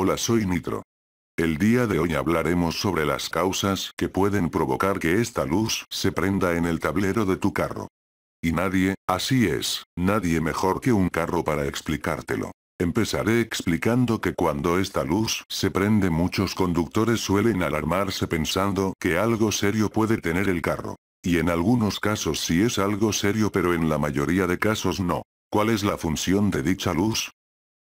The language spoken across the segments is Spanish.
Hola soy Nitro. El día de hoy hablaremos sobre las causas que pueden provocar que esta luz se prenda en el tablero de tu carro. Y nadie, así es, nadie mejor que un carro para explicártelo. Empezaré explicando que cuando esta luz se prende muchos conductores suelen alarmarse pensando que algo serio puede tener el carro. Y en algunos casos sí es algo serio pero en la mayoría de casos no. ¿Cuál es la función de dicha luz?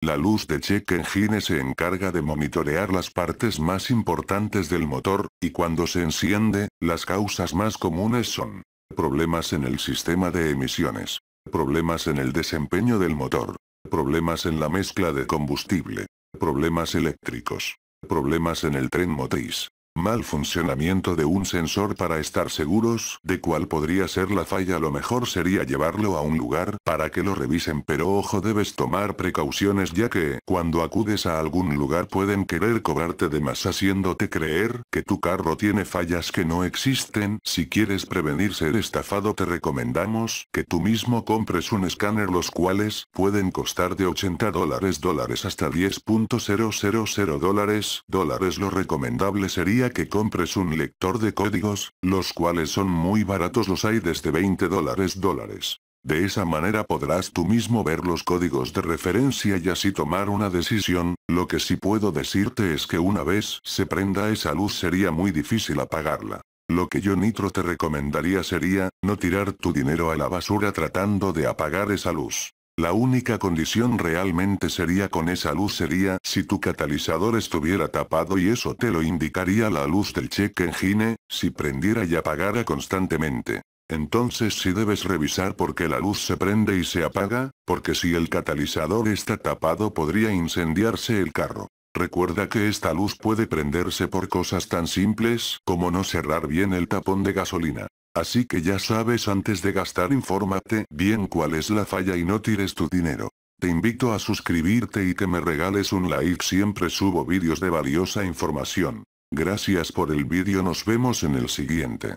La luz de check engine se encarga de monitorear las partes más importantes del motor, y cuando se enciende, las causas más comunes son problemas en el sistema de emisiones, problemas en el desempeño del motor, problemas en la mezcla de combustible, problemas eléctricos, problemas en el tren motriz, Mal funcionamiento de un sensor para estar seguros de cuál podría ser la falla lo mejor sería llevarlo a un lugar para que lo revisen pero ojo debes tomar precauciones ya que cuando acudes a algún lugar pueden querer cobrarte de más haciéndote creer que tu carro tiene fallas que no existen si quieres prevenir ser estafado te recomendamos que tú mismo compres un escáner los cuales pueden costar de 80 dólares dólares hasta 10.000 dólares dólares lo recomendable sería que compres un lector de códigos, los cuales son muy baratos los hay desde 20 dólares dólares. De esa manera podrás tú mismo ver los códigos de referencia y así tomar una decisión, lo que sí puedo decirte es que una vez se prenda esa luz sería muy difícil apagarla. Lo que yo Nitro te recomendaría sería, no tirar tu dinero a la basura tratando de apagar esa luz. La única condición realmente sería con esa luz sería si tu catalizador estuviera tapado y eso te lo indicaría la luz del check engine, si prendiera y apagara constantemente. Entonces si debes revisar por qué la luz se prende y se apaga, porque si el catalizador está tapado podría incendiarse el carro. Recuerda que esta luz puede prenderse por cosas tan simples como no cerrar bien el tapón de gasolina. Así que ya sabes antes de gastar infórmate bien cuál es la falla y no tires tu dinero. Te invito a suscribirte y que me regales un like siempre subo vídeos de valiosa información. Gracias por el vídeo nos vemos en el siguiente.